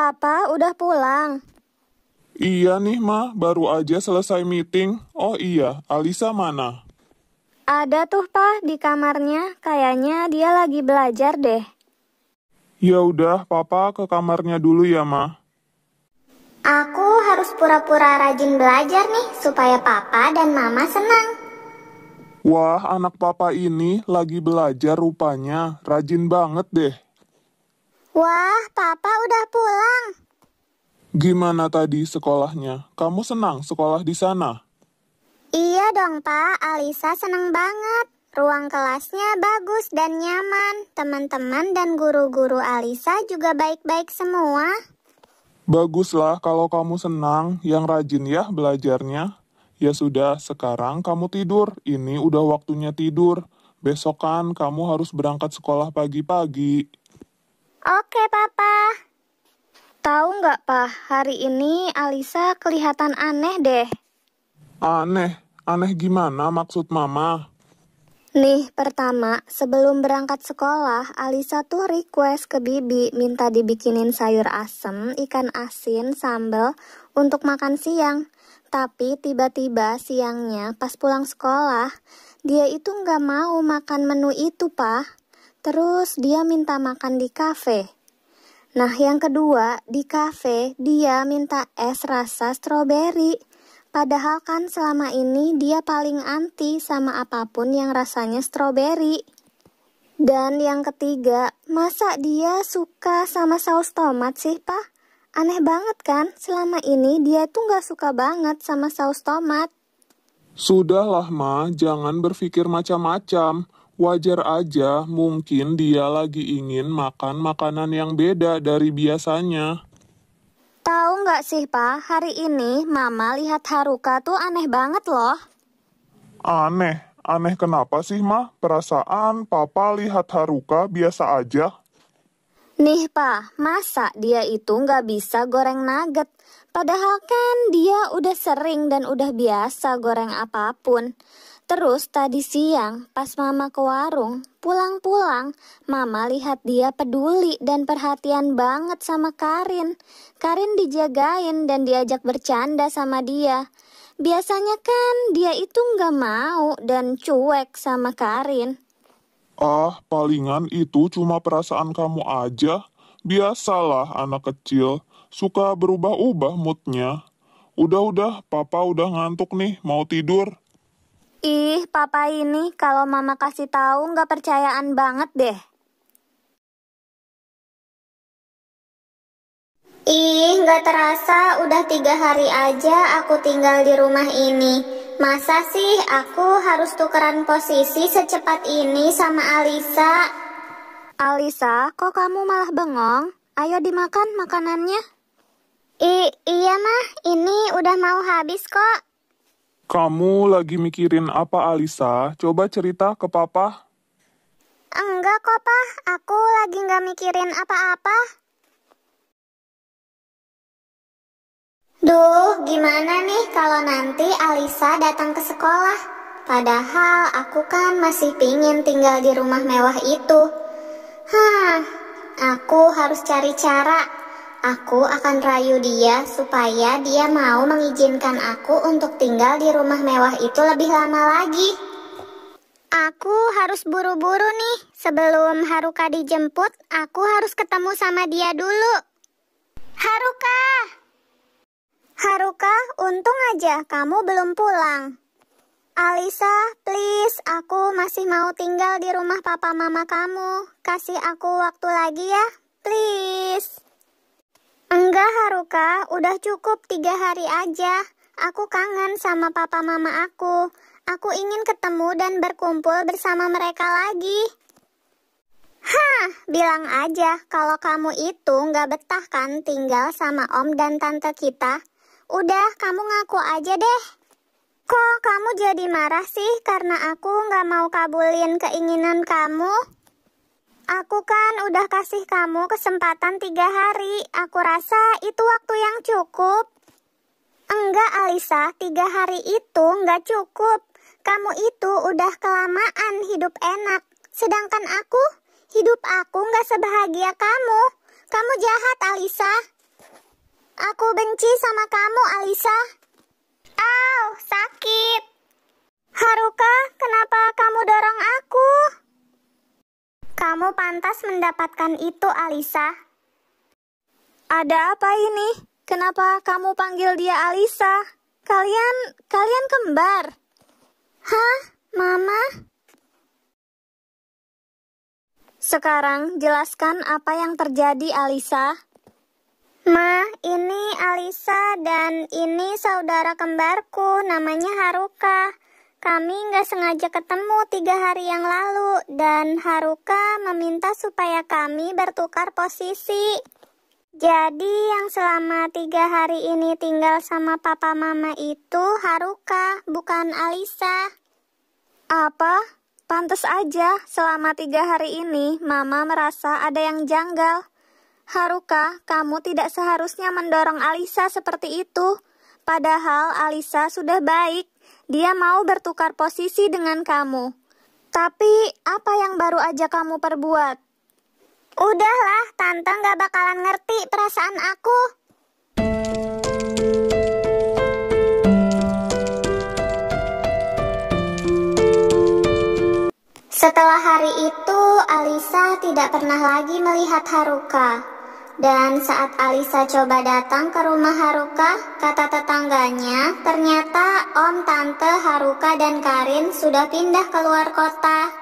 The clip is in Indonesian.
Papa udah pulang. Iya nih, Ma. Baru aja selesai meeting. Oh iya, Alisa mana? Ada tuh, Pa, di kamarnya. Kayaknya dia lagi belajar deh. Ya udah, Papa ke kamarnya dulu ya, Ma. Aku harus pura-pura rajin belajar nih, supaya Papa dan Mama senang. Wah, anak Papa ini lagi belajar rupanya. Rajin banget deh. Wah, papa udah pulang. Gimana tadi sekolahnya? Kamu senang sekolah di sana? Iya dong, Pak. Alisa senang banget. Ruang kelasnya bagus dan nyaman. Teman-teman dan guru-guru Alisa juga baik-baik semua. Baguslah kalau kamu senang, yang rajin ya belajarnya. Ya sudah, sekarang kamu tidur. Ini udah waktunya tidur. Besok kan kamu harus berangkat sekolah pagi-pagi. Oke, Papa. Tahu nggak, Pak? Hari ini Alisa kelihatan aneh deh. Aneh? Aneh gimana maksud Mama? Nih, pertama, sebelum berangkat sekolah, Alisa tuh request ke Bibi minta dibikinin sayur asem, ikan asin, sambal untuk makan siang. Tapi tiba-tiba siangnya pas pulang sekolah, dia itu nggak mau makan menu itu, Pak. Terus dia minta makan di kafe. Nah, yang kedua, di kafe dia minta es rasa stroberi. Padahal kan selama ini dia paling anti sama apapun yang rasanya stroberi. Dan yang ketiga, masa dia suka sama saus tomat sih, Pak? Aneh banget kan, selama ini dia tuh nggak suka banget sama saus tomat. Sudahlah, Ma, jangan berpikir macam-macam. Wajar aja, mungkin dia lagi ingin makan makanan yang beda dari biasanya. Tahu nggak sih, Pak? Hari ini Mama lihat Haruka tuh aneh banget loh. Aneh? Aneh kenapa sih, Ma? Perasaan Papa lihat Haruka biasa aja. Nih, Pak, masa dia itu nggak bisa goreng nugget? Padahal kan dia udah sering dan udah biasa goreng apapun. Terus tadi siang pas mama ke warung, pulang-pulang mama lihat dia peduli dan perhatian banget sama Karin. Karin dijagain dan diajak bercanda sama dia. Biasanya kan dia itu nggak mau dan cuek sama Karin. Ah, palingan itu cuma perasaan kamu aja. Biasalah anak kecil, suka berubah-ubah moodnya. Udah-udah, papa udah ngantuk nih, mau tidur. Ih, papa ini kalau mama kasih tahu nggak percayaan banget deh. Ih, nggak terasa udah tiga hari aja aku tinggal di rumah ini. Masa sih aku harus tukeran posisi secepat ini sama Alisa? Alisa, kok kamu malah bengong? Ayo dimakan makanannya. I iya mah, ini udah mau habis kok. Kamu lagi mikirin apa, Alisa? Coba cerita ke Papa. Enggak kok, Pak. Aku lagi nggak mikirin apa-apa. Duh, gimana nih kalau nanti Alisa datang ke sekolah? Padahal aku kan masih pingin tinggal di rumah mewah itu. Hah, aku harus cari cara aku akan rayu dia supaya dia mau mengizinkan aku untuk tinggal di rumah mewah itu lebih lama lagi. Aku harus buru-buru nih. Sebelum Haruka dijemput, aku harus ketemu sama dia dulu. Haruka! Haruka, untung aja kamu belum pulang. Alisa, please, aku masih mau tinggal di rumah papa mama kamu. Kasih aku waktu lagi ya, please. Enggak, Haruka. Udah cukup tiga hari aja. Aku kangen sama papa mama aku. Aku ingin ketemu dan berkumpul bersama mereka lagi. Hah, bilang aja kalau kamu itu nggak betah kan tinggal sama om dan tante kita. Udah, kamu ngaku aja deh. Kok kamu jadi marah sih karena aku nggak mau kabulin keinginan kamu? Aku kan udah kasih kamu kesempatan tiga hari. Aku rasa itu waktu yang cukup. Enggak, Alisa. Tiga hari itu enggak cukup. Kamu itu udah kelamaan hidup enak. Sedangkan aku, hidup aku enggak sebahagia kamu. Kamu jahat, Alisa. Aku benci sama kamu, Alisa. Au, sakit. Haruka, kenapa kamu dorong aku? Kamu pantas mendapatkan itu, Alisa. Ada apa ini? Kenapa kamu panggil dia Alisa? Kalian, kalian kembar. Hah, Mama? Sekarang jelaskan apa yang terjadi, Alisa. Ma, ini Alisa dan ini saudara kembarku, namanya Haruka. Kami nggak sengaja ketemu tiga hari yang lalu dan Haruka meminta supaya kami bertukar posisi. Jadi yang selama tiga hari ini tinggal sama papa mama itu Haruka, bukan Alisa. Apa? Pantes aja selama tiga hari ini mama merasa ada yang janggal. Haruka, kamu tidak seharusnya mendorong Alisa seperti itu. Padahal Alisa sudah baik. Dia mau bertukar posisi dengan kamu. Tapi apa yang baru aja kamu perbuat? Udahlah, Tante nggak bakalan ngerti perasaan aku. Setelah hari itu, Alisa tidak pernah lagi melihat Haruka. Dan saat Alisa coba datang ke rumah Haruka, kata tetangganya, ternyata om tante Haruka dan Karin sudah pindah ke luar kota.